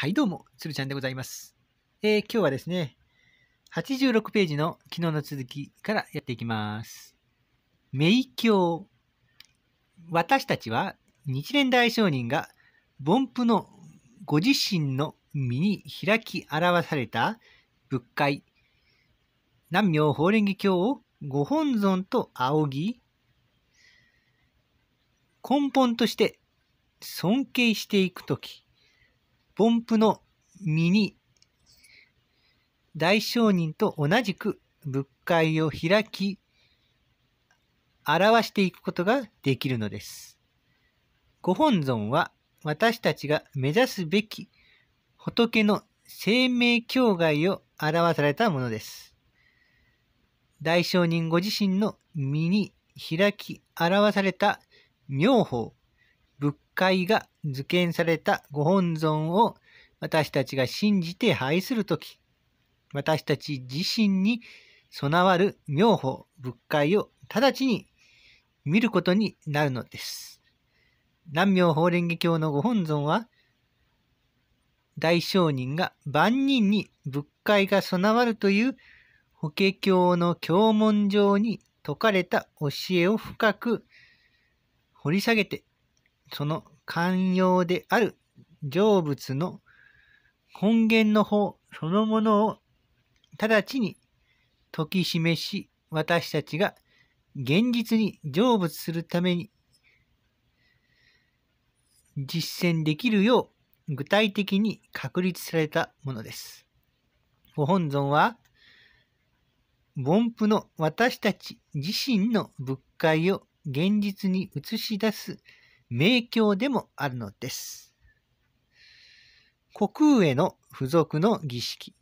はいどうも、つるちゃんでございます。えー、今日はですね、86ページの昨日の続きからやっていきます。名教。私たちは日蓮大聖人が凡夫のご自身の身に開き表された仏会、南明法蓮華経をご本尊と仰ぎ、根本として尊敬していくとき、凡夫の身に大商人と同じく物界を開き、表していくことができるのです。ご本尊は私たちが目指すべき仏の生命境界を表されたものです。大聖人ご自身の身に開き表された妙法、仏界が受験されたご本尊を私たちが信じて拝するとき、私たち自身に備わる妙法、仏界を直ちに見ることになるのです。南明法蓮華経のご本尊は、大商人が万人に仏界が備わるという法華経の経文上に説かれた教えを深く掘り下げてその寛容である成仏の根源の方そのものを直ちに解き示し、私たちが現実に成仏するために実践できるよう具体的に確立されたものです。ご本尊は、凡夫の私たち自身の仏界を現実に映し出す名教でもあるのです。国への付属の儀式。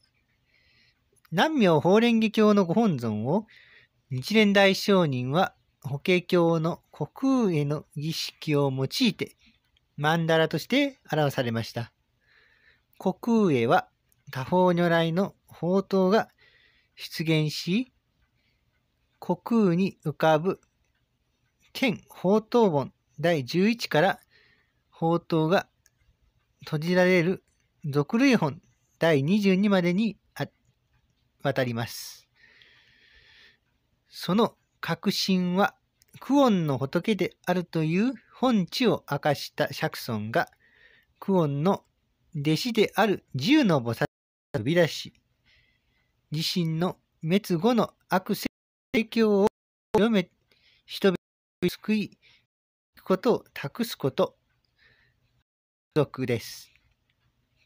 南明法蓮華経のご本尊を日蓮大聖人は法華経の国への儀式を用いて曼荼羅として表されました。国へは多方如来の宝刀が出現し、虚空に浮かぶ剣宝刀本第11から宝刀が閉じられる俗類本第22までに渡ります。その核心はクオンの仏であるという本地を明かした釈尊がクオンの弟子である十の菩薩を飛び出し自身の滅後の悪性影響を読め人々を救いことを託すこと。属です。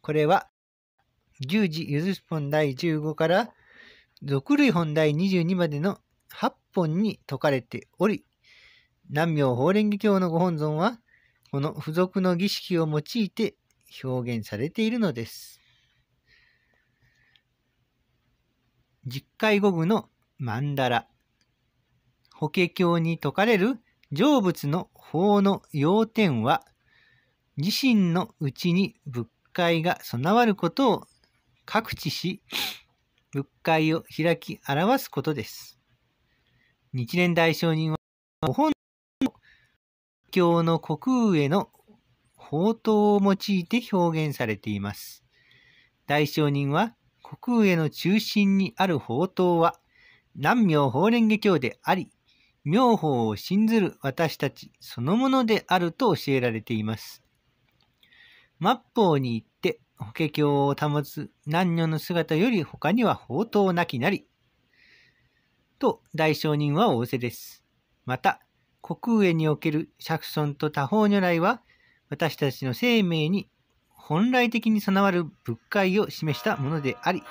これは、十字ゆずん第15から、属類本第22までの8本に説かれており、南明法蓮華経のご本尊は、この付属の儀式を用いて表現されているのです。十戒五具の曼荼羅。法華経に説かれる成仏の法の要点は、自身のうちに仏界が備わることを各地し、仏界を開き表すことです。日蓮大聖人は、本の教の国空への宝刀を用いて表現されています。大聖人は、国空への中心にある宝刀は、南明法蓮華経であり、妙法を信ずる私たちそのものであると教えられています。末法に行って、法華経を保つ男女の姿より他には法刀なきなり。と、大商人は仰せです。また、国上における釈尊と他方如来は、私たちの生命に本来的に備わる仏界を示したものであり、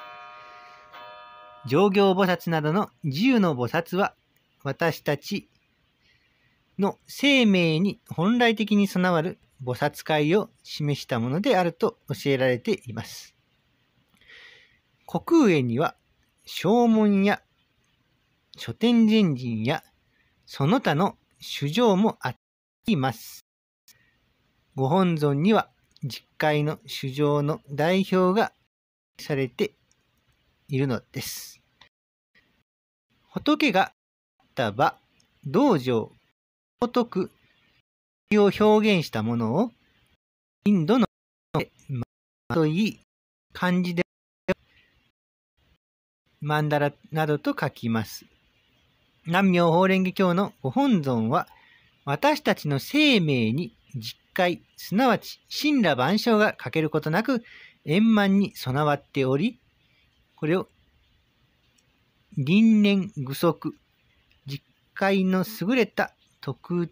上行菩薩などの自由の菩薩は私たちの生命に本来的に備わる菩薩会を示したものであると教えられています。国営には、正門や書店人人やその他の主情もあります。ご本尊には、実会の主情の代表がされているのです。仏が双場、道場、如くを表現したものを、インドの、まとい、い漢字で、マンダラなどと書きます。南明法蓮華経のご本尊は、私たちの生命に実戒、すなわち神羅万象が欠けることなく、円満に備わっており、これを、輪廻具足、界の優れた特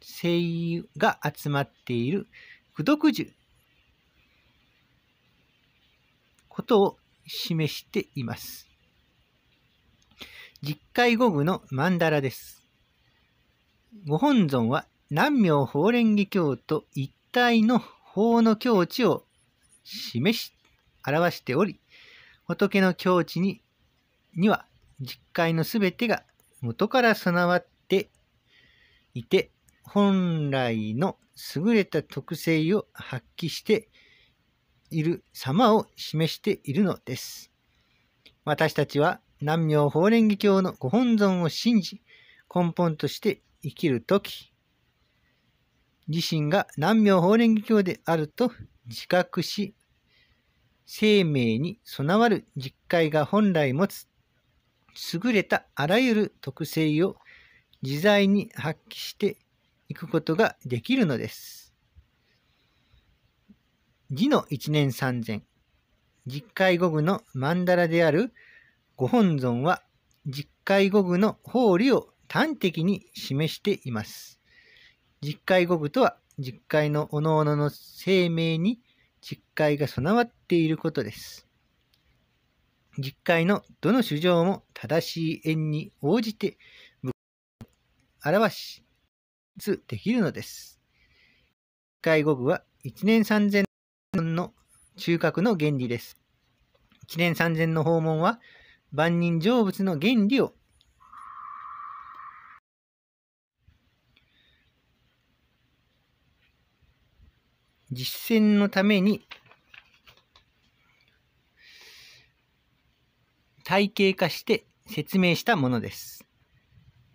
性が集まっている孤独樹ことを示しています。実会五具の曼荼羅です。ご本尊は南明法蓮華経と一体の法の境地を示し、表しており、仏の境地にには実会のすべてが元から備わっていて、本来の優れた特性を発揮している様を示しているのです。私たちは南明法蓮華経のご本尊を信じ、根本として生きるとき、自身が南明法蓮華経であると自覚し、生命に備わる実戒が本来持つ優れたあらゆる特性を自在に発揮していくことができるのです。字の一年三千、実戒語具の曼荼羅であるご本尊は実戒語具の法理を端的に示しています。実戒語具とは実戒のおのおのの生命に実戒が備わっていることです。実会のどの衆生も正しい縁に応じて、表し、つできるのです。実会語具は1年3000の中核の原理です。1年3000の訪問は、万人成仏の原理を実践のために体系化して説明したものです。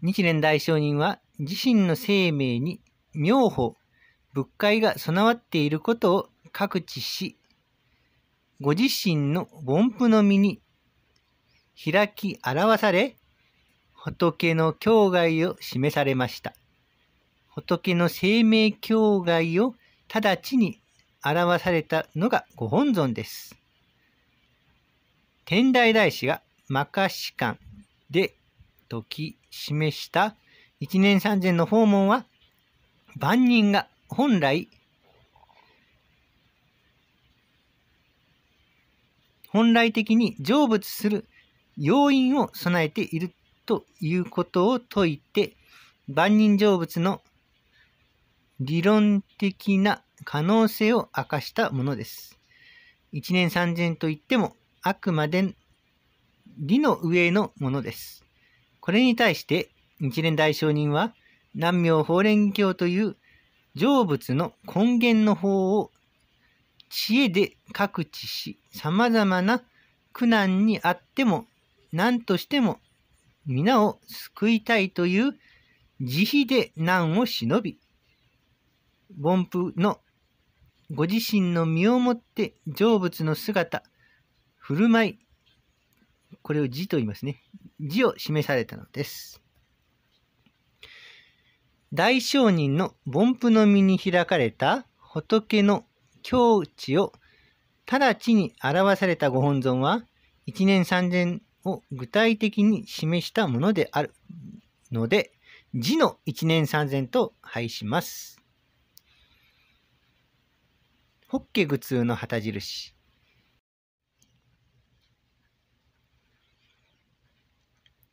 日蓮大聖人は自身の生命に妙法、仏界が備わっていることを各地し、ご自身の凡夫の身に開き表され、仏の境外を示されました。仏の生命境外を直ちに表されたのがご本尊です。天台大師がマカシカンで解き示した一年三千の訪問は万人が本来本来的に成仏する要因を備えているということを説いて万人成仏の理論的な可能性を明かしたものです。一年三千といってもあくまで理の上のものです。これに対して日蓮大聖人は南明法蓮経という成仏の根源の法を知恵で各地し様々な苦難にあっても何としても皆を救いたいという慈悲で難を忍び凡夫のご自身の身をもって成仏の姿振る舞いこれを字と言いますね。字を示されたのです。大商人の凡夫の身に開かれた仏の境地を直ちに表されたご本尊は、一年三千を具体的に示したものであるので、字の一年三千と配します。ホッケ愚通の旗印。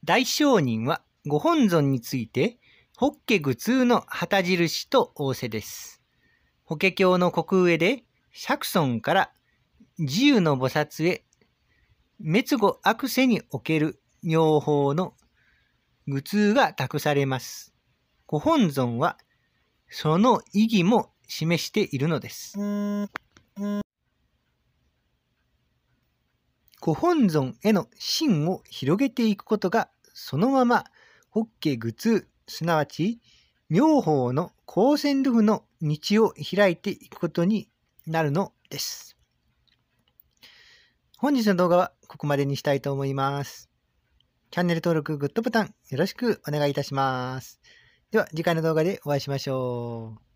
大聖人はご本尊について、法華具通の旗印と仰せです。法華経の国上で、釈尊から自由の菩薩へ、滅後悪世における妙法の具通が託されます。ご本尊は、その意義も示しているのです。ご本尊への真を広げていくことが、そのまま、法華具通、すなわち、妙法の高専度部の道を開いていくことになるのです。本日の動画はここまでにしたいと思います。チャンネル登録、グッドボタンよろしくお願いいたします。では次回の動画でお会いしましょう。